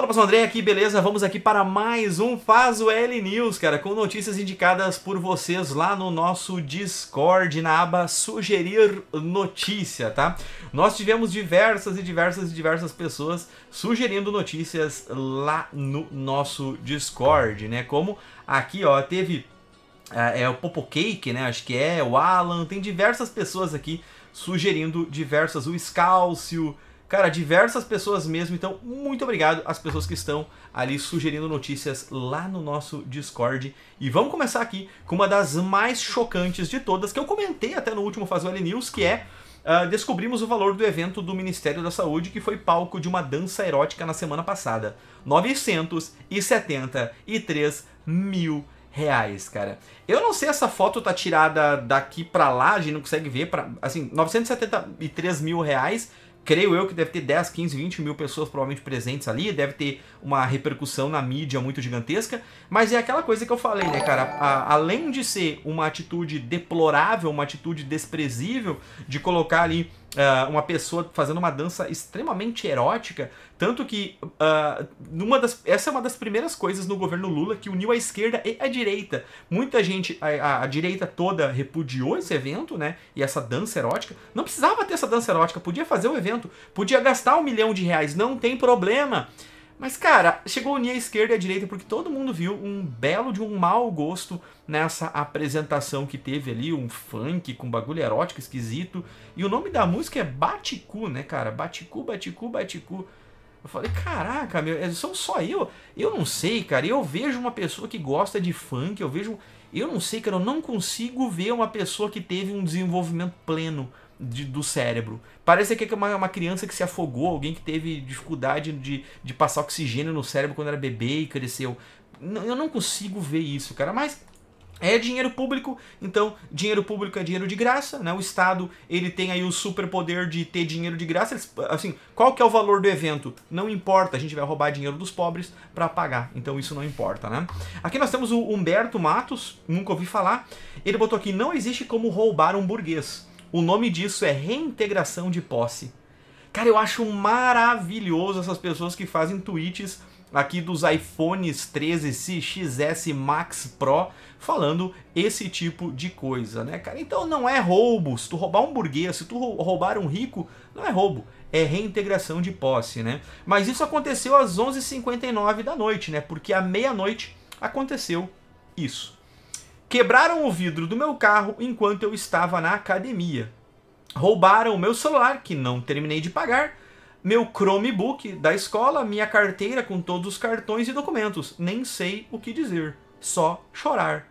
Fala pessoal, André aqui, beleza? Vamos aqui para mais um Faz o L News, cara, com notícias indicadas por vocês lá no nosso Discord, na aba Sugerir Notícia, tá? Nós tivemos diversas e diversas e diversas pessoas sugerindo notícias lá no nosso Discord, né? Como aqui, ó, teve é, é o Popo Cake, né? Acho que é, o Alan, tem diversas pessoas aqui sugerindo diversas, o Scalcio, Cara, diversas pessoas mesmo, então muito obrigado às pessoas que estão ali sugerindo notícias lá no nosso Discord. E vamos começar aqui com uma das mais chocantes de todas, que eu comentei até no último Fazoli News, que é Uh, descobrimos o valor do evento do Ministério da Saúde que foi palco de uma dança erótica na semana passada. 973 mil reais, cara. Eu não sei essa foto tá tirada daqui pra lá, a gente não consegue ver. Pra, assim, 973 mil reais creio eu que deve ter 10, 15, 20 mil pessoas provavelmente presentes ali, deve ter uma repercussão na mídia muito gigantesca, mas é aquela coisa que eu falei, né, cara? A, além de ser uma atitude deplorável, uma atitude desprezível, de colocar ali uh, uma pessoa fazendo uma dança extremamente erótica, tanto que uh, numa das, essa é uma das primeiras coisas no governo Lula que uniu a esquerda e a direita. Muita gente, a, a, a, direita toda repudiou esse evento, né? E essa dança erótica. Não precisava ter essa dança erótica, podia fazer o evento, podia gastar um milhão de reais, não tem problema. Mas, cara, chegou a unir a esquerda e a direita porque todo mundo viu um belo de um mau gosto nessa apresentação que teve ali, um funk com bagulho erótico esquisito. E o nome da música é Baticu, né, cara? Baticu, Baticu, Baticu. Eu falei, caraca, meu, é são só eu? Eu não sei, cara. Eu vejo uma pessoa que gosta de funk, eu vejo. Eu não sei, cara, eu não consigo ver uma pessoa que teve um desenvolvimento pleno de, do cérebro. Parece que é uma, uma, criança que se afogou, alguém que teve dificuldade de, de passar oxigênio no cérebro quando era bebê e cresceu. N eu não consigo ver isso, cara, mas é dinheiro público, então dinheiro público é dinheiro de graça, né? O Estado, ele tem aí o superpoder de ter dinheiro de graça. Eles, assim, qual que é o valor do evento? Não importa, a gente vai roubar dinheiro dos pobres para pagar, então isso não importa, né? Aqui nós temos o Humberto Matos, nunca ouvi falar. Ele botou aqui, não existe como roubar um burguês. O nome disso é reintegração de posse. Cara, eu acho maravilhoso essas pessoas que fazem tweets aqui dos iPhones 13 XS Max Pro falando esse tipo de coisa, né, cara? Então não é roubo. Se tu roubar um burguês, se tu roubar um rico, não é roubo. É reintegração de posse, né? Mas isso aconteceu às 11h59 da noite, né? Porque à meia-noite aconteceu isso. Quebraram o vidro do meu carro enquanto eu estava na academia. Roubaram o meu celular, que não terminei de pagar, meu Chromebook da escola, minha carteira com todos os cartões e documentos. Nem sei o que dizer, só chorar.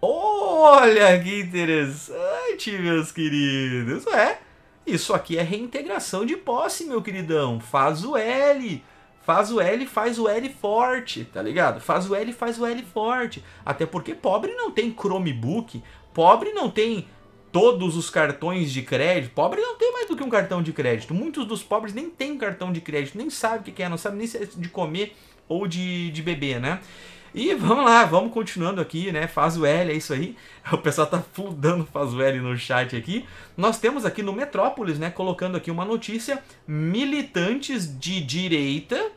Olha que interessante, meus queridos. É, isso aqui é reintegração de posse, meu queridão. Faz o L. Faz o L, faz o L forte, tá ligado? Faz o L, faz o L forte. Até porque pobre não tem Chromebook, pobre não tem todos os cartões de crédito. Pobre não tem mais do que um cartão de crédito. Muitos dos pobres nem têm cartão de crédito, nem sabe o que é, não sabe nem se é de comer, ou de, de bebê, né? E vamos lá, vamos continuando aqui, né? Faz o L, é isso aí. O pessoal tá fludando faz o L no chat aqui. Nós temos aqui no Metrópolis, né, colocando aqui uma notícia, militantes de direita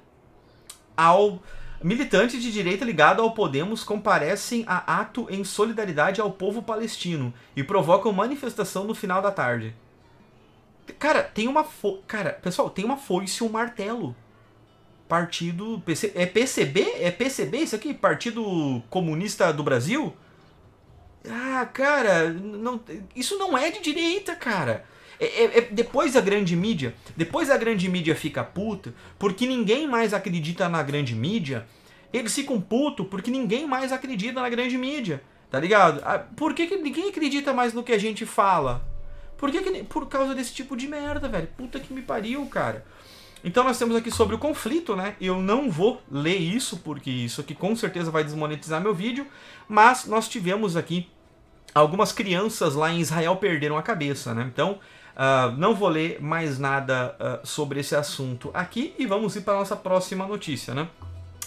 ao militantes de direita ligados ao Podemos comparecem a ato em solidariedade ao povo palestino e provocam manifestação no final da tarde. Cara, tem uma fo... cara, pessoal, tem uma foice e um martelo Partido. PC, é PCB? É PCB isso aqui? Partido Comunista do Brasil? Ah, cara, não, isso não é de direita, cara. É, é, é, depois da grande mídia, depois a grande mídia fica puta, porque ninguém mais acredita na grande mídia, eles ficam putos porque ninguém mais acredita na grande mídia, tá ligado? Ah, por que, que ninguém acredita mais no que a gente fala? Por que, que por causa desse tipo de merda, velho? Puta que me pariu, cara. Então nós temos aqui sobre o conflito, né? Eu não vou ler isso, porque isso aqui com certeza vai desmonetizar meu vídeo, mas nós tivemos aqui algumas crianças lá em Israel perderam a cabeça, né? Então uh, não vou ler mais nada uh, sobre esse assunto aqui e vamos ir para a nossa próxima notícia, né?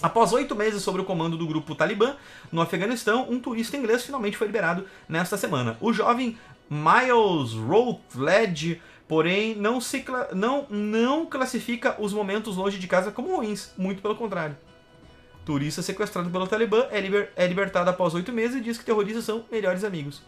Após oito meses sobre o comando do grupo Talibã no Afeganistão, um turista inglês finalmente foi liberado nesta semana. O jovem Miles Routledge Porém, não, se, não, não classifica os momentos longe de casa como ruins, muito pelo contrário. Turista sequestrado pelo Talibã é, liber, é libertado após oito meses e diz que terroristas são melhores amigos.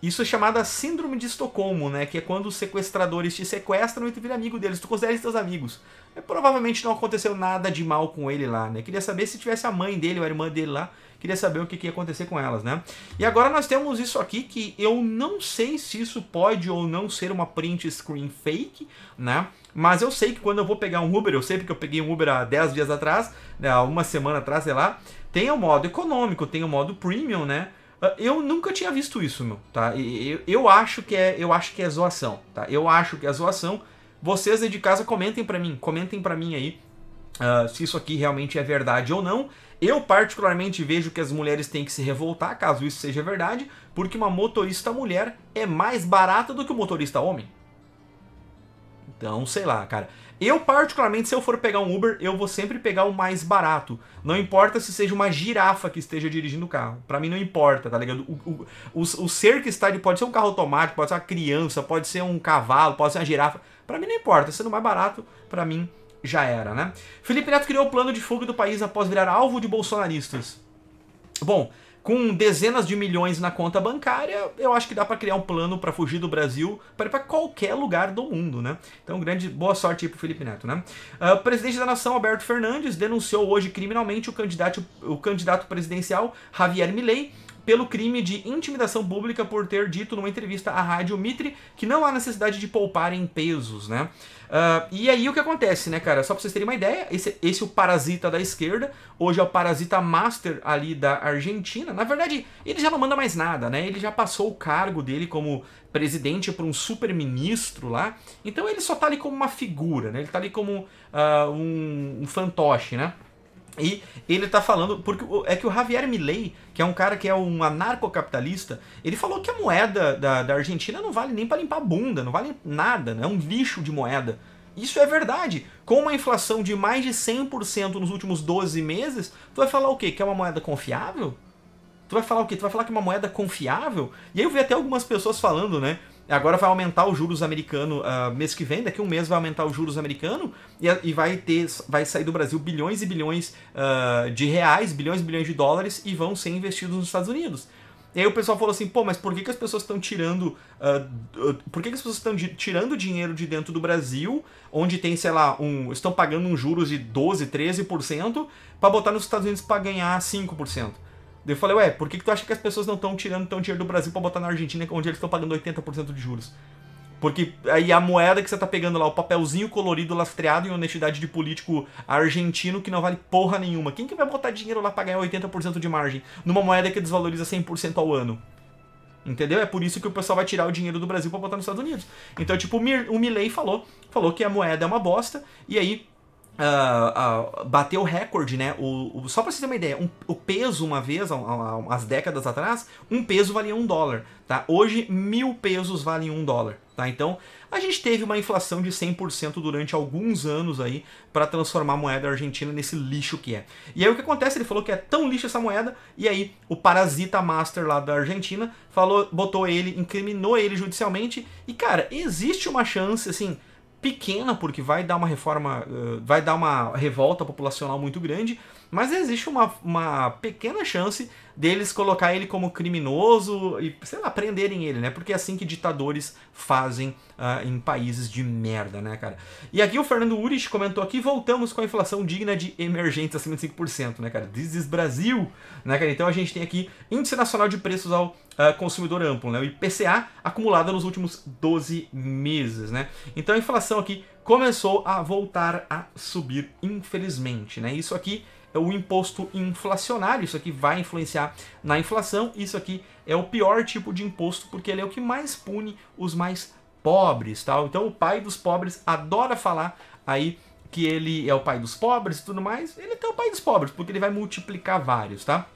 Isso é chamada síndrome de Estocolmo, né? Que é quando os sequestradores te sequestram e tu vira amigo deles, tu considera eles teus amigos. E é, provavelmente não aconteceu nada de mal com ele lá, né? Queria saber se tivesse a mãe dele ou a irmã dele lá, queria saber o que, que ia acontecer com elas, né? E agora nós temos isso aqui que eu não sei se isso pode ou não ser uma print screen fake, né? Mas eu sei que quando eu vou pegar um Uber, eu sei porque eu peguei um Uber há 10 dias atrás, né, uma semana atrás, sei lá, tem o modo econômico, tem o modo premium, né? Ah, eu nunca tinha visto isso, meu, tá? Eu, eu acho que é, eu acho que é zoação, tá? Eu acho que é zoação. Vocês aí de casa comentem para mim, comentem para mim aí ah, se isso aqui realmente é verdade ou não. Eu particularmente vejo que as mulheres têm que se revoltar, caso isso seja verdade, porque uma motorista mulher é mais barata do que um motorista homem. Então, sei lá, cara. Eu, particularmente, se eu for pegar um Uber, eu vou sempre pegar o mais barato. Não importa se seja uma girafa que esteja dirigindo o carro. Para mim não importa, tá ligado? O, o, o, o ser que está ali Pode ser um carro automático, pode ser uma criança, pode ser um cavalo, pode ser uma girafa. Para mim não importa. Sendo mais barato, para mim já era, né? Felipe Neto criou o plano de fuga do país após virar alvo de bolsonaristas. Bom, com dezenas de milhões na conta bancária, eu acho que dá para criar um plano para fugir do Brasil para ir para qualquer lugar do mundo, né? Então, grande boa sorte aí pro Felipe Neto, né? Uh, o presidente da nação, Alberto Fernandes, denunciou hoje criminalmente o candidato, o candidato presidencial Javier Milei pelo crime de intimidação pública por ter dito numa entrevista à rádio Mitre que não há necessidade de poupar em pesos, né? Uh, e aí o que acontece, né, cara? Só pra vocês terem uma ideia, esse, esse é o parasita da esquerda, hoje é o parasita master ali da Argentina. Na verdade, ele já não manda mais nada, né? Ele já passou o cargo dele como presidente para um super-ministro lá. Então ele só tá ali como uma figura, né? Ele tá ali como uh, um, um fantoche, né? E ele tá falando, porque é que o Javier Milley, que é um cara que é um anarcocapitalista, ele falou que a moeda da, da Argentina não vale nem para limpar a bunda, não vale nada, né? é um lixo de moeda. Isso é verdade. Com uma inflação de mais de 100% nos últimos 12 meses, tu vai falar o quê? Que é uma moeda confiável? Tu vai falar o quê? Tu vai falar que é uma moeda confiável? E aí eu vi até algumas pessoas falando, né? Agora vai aumentar os juros americano uh, mês que vem, daqui a um mês vai aumentar os juros americano e, e vai ter, vai sair do Brasil bilhões e bilhões uh, de reais, bilhões e bilhões de dólares e vão ser investidos nos Estados Unidos. E aí o pessoal falou assim, pô, mas por que, que as pessoas estão tirando. Uh, por que, que as pessoas estão tirando dinheiro de dentro do Brasil, onde tem, sei lá, um. Estão pagando um juros de 12, 13% para botar nos Estados Unidos para ganhar 5%? Daí eu falei, ué, por que, que tu acha que as pessoas não estão tirando tão dinheiro do Brasil para botar na Argentina, onde eles estão pagando 80% de juros? Porque aí a moeda que você tá pegando lá, o papelzinho colorido lastreado em honestidade de político argentino que não vale porra nenhuma. Quem que vai botar dinheiro lá pra ganhar 80% de margem numa moeda que desvaloriza 100% ao ano? Entendeu? É por isso que o pessoal vai tirar o dinheiro do Brasil para botar nos Estados Unidos. Então, tipo, o Milley falou, falou que a moeda é uma bosta, e aí Uh, uh, bateu o recorde, né? O, o só para você ter uma ideia, um, o peso, uma vez, há, há umas décadas atrás, um peso valia um dólar, tá? Hoje, mil pesos valem um dólar, tá? Então, a gente teve uma inflação de 100% durante alguns anos aí para transformar a moeda argentina nesse lixo que é. E aí o que acontece? Ele falou que é tão lixo essa moeda, e aí o parasita master lá da Argentina falou, botou ele, incriminou ele judicialmente, e cara, existe uma chance, assim, pequena, porque vai dar uma reforma, eh, vai dar uma revolta populacional muito grande, mas existe uma, uma pequena chance deles colocar ele como criminoso e, sei lá, prenderem ele, né? Porque é assim que ditadores fazem uh, em países de merda, né, cara? E aqui o Fernando Urich comentou aqui, voltamos com a inflação digna de emergência acima de 5%, né, cara? This is Brasil, né, cara? Então a gente tem aqui Índice Nacional de Preços ao uh, Consumidor Amplo, né? O IPCA acumulado nos últimos 12 meses, né? Então a inflação aqui começou a voltar a subir, infelizmente, né? Isso aqui é o imposto inflacionário, isso aqui vai influenciar na inflação, isso aqui é o pior tipo de imposto porque ele é o que mais pune os mais pobres, tal. Tá? Então o pai dos pobres adora falar aí que ele é o pai dos pobres e tudo mais, ele é o pai dos pobres, porque ele vai multiplicar vários, tá?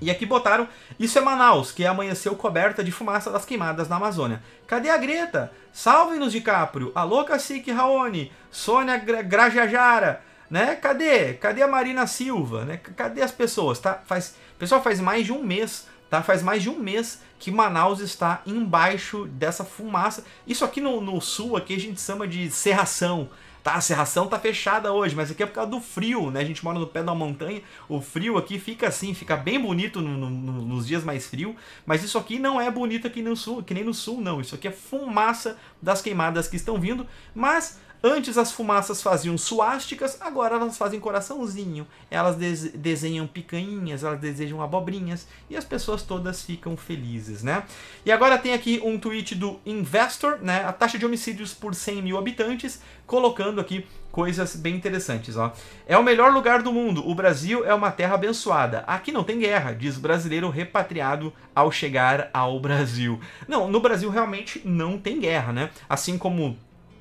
E aqui botaram, isso é Manaus, que amanheceu coberta de fumaça das queimadas na Amazônia. Cadê a Greta? Salve-nos, DiCaprio! Alô, Cacique Raoni! Sônia Gra Grajajara! né? Cadê? Cadê a Marina Silva, né? Cadê as pessoas, tá? Faz, pessoal, faz mais de um mês, tá? Faz mais de um mês que Manaus está embaixo dessa fumaça. Isso aqui no, no sul aqui a gente chama de serração. Tá, a serração tá fechada hoje, mas aqui é por causa do frio, né? A gente mora no pé da montanha, o frio aqui fica assim, fica bem bonito no, no, nos dias mais frios, mas isso aqui não é bonito aqui no sul, que nem no sul, não. Isso aqui é fumaça das queimadas que estão vindo, mas Antes as fumaças faziam suásticas, agora elas fazem coraçãozinho. Elas des desenham picanhas, elas desejam abobrinhas e as pessoas todas ficam felizes, né? E agora tem aqui um tweet do Investor, né? A taxa de homicídios por 100 mil habitantes, colocando aqui coisas bem interessantes, ó. É o melhor lugar do mundo. O Brasil é uma terra abençoada. Aqui não tem guerra, diz brasileiro repatriado ao chegar ao Brasil. Não, no Brasil realmente não tem guerra, né? Assim como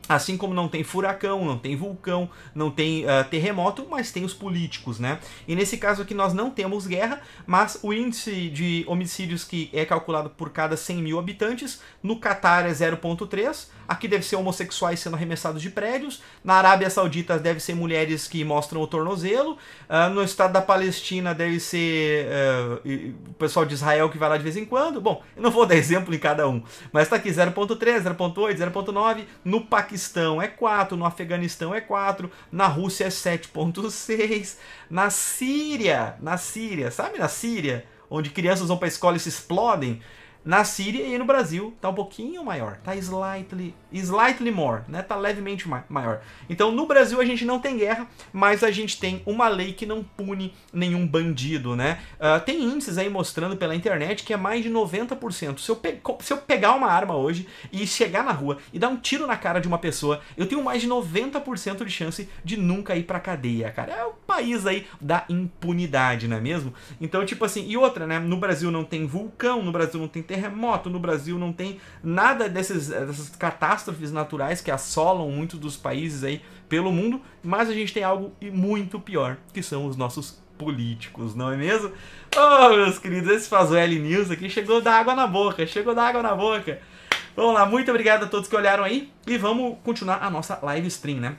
Assim como não tem furacão, não tem vulcão, não tem uh, terremoto, mas tem os políticos, né? E nesse caso aqui nós não temos guerra, mas o índice de homicídios que é calculado por cada 100 mil habitantes, no Catar é 0,3, aqui deve ser homossexuais sendo arremessados de prédios, na Arábia Saudita deve ser mulheres que mostram o tornozelo, uh, no estado da Palestina deve ser uh, o pessoal de Israel que vai lá de vez em quando. Bom, eu não vou dar exemplo em cada um, mas tá aqui 0,3, 0,8, 0,9, no Paquistão Paquistão é 4, no Afeganistão é 4, na Rússia é 7.6, na Síria, na Síria, sabe na Síria, onde crianças vão para a escola e se explodem, na Síria e no Brasil tá um pouquinho maior, tá slightly, slightly more, né? Tá levemente ma maior. Então no Brasil a gente não tem guerra, mas a gente tem uma lei que não pune nenhum bandido, né? Uh, tem índices aí mostrando pela internet que é mais de 90%. Se eu, se eu pegar uma arma hoje e chegar na rua e dar um tiro na cara de uma pessoa, eu tenho mais de 90% de chance de nunca ir pra cadeia, cara. É o país aí da impunidade, não é mesmo? Então, tipo assim, e outra, né? No Brasil não tem vulcão, no Brasil não tem terra terremoto no Brasil, não tem nada dessas catástrofes naturais que assolam muitos dos países aí pelo mundo, mas a gente tem algo muito pior, que são os nossos políticos, não é mesmo? Oh, meus queridos, esse Fazueli News aqui chegou da água na boca, chegou da água na boca. Vamos lá, muito obrigado a todos que olharam aí e vamos continuar a nossa live stream, né?